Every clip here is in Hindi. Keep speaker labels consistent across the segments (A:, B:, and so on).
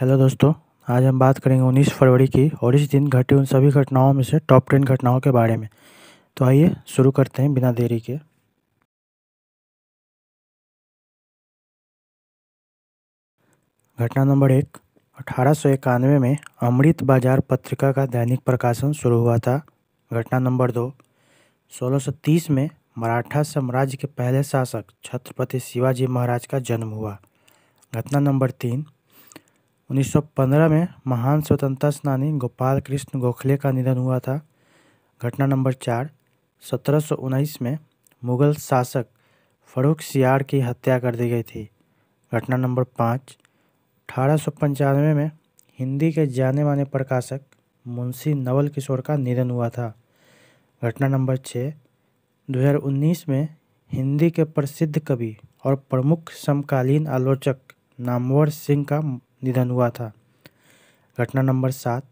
A: हेलो दोस्तों आज हम बात करेंगे 19 फरवरी की और इस दिन घटी उन सभी घटनाओं में से टॉप टेन घटनाओं के बारे में तो आइए शुरू करते हैं बिना देरी के घटना नंबर एक अठारह में अमृत बाजार पत्रिका का दैनिक प्रकाशन शुरू हुआ था घटना नंबर दो 1630 में मराठा साम्राज्य के पहले शासक छत्रपति शिवाजी महाराज का जन्म हुआ घटना नंबर तीन 1915 में महान स्वतंत्रता सेनानी गोपाल कृष्ण गोखले का निधन हुआ था घटना नंबर चार सत्रह में मुगल शासक फरूख सियार की हत्या कर दी गई थी घटना नंबर पाँच अठारह में हिंदी के जाने माने प्रकाशक मुंशी नवल किशोर का निधन हुआ था घटना नंबर छः 2019 में हिंदी के प्रसिद्ध कवि और प्रमुख समकालीन आलोचक नामवर सिंह का निधन हुआ था घटना नंबर सात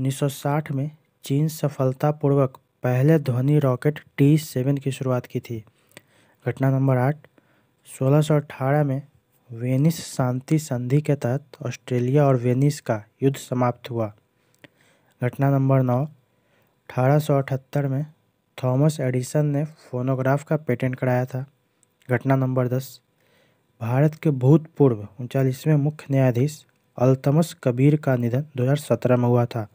A: 1960 में चीन सफलतापूर्वक पहले ध्वनि रॉकेट टी सेवन की शुरुआत की थी घटना नंबर आठ सोलह में वेनिस शांति संधि के तहत ऑस्ट्रेलिया और वेनिस का युद्ध समाप्त हुआ घटना नंबर नौ अठारह में थॉमस एडिसन ने फोनोग्राफ का पेटेंट कराया था घटना नंबर दस भारत के भूतपूर्व उनचालीसवें मुख्य न्यायाधीश अल्तमस कबीर का निधन 2017 में हुआ था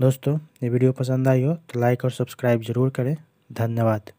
A: दोस्तों ये वीडियो पसंद आई हो तो लाइक और सब्सक्राइब ज़रूर करें धन्यवाद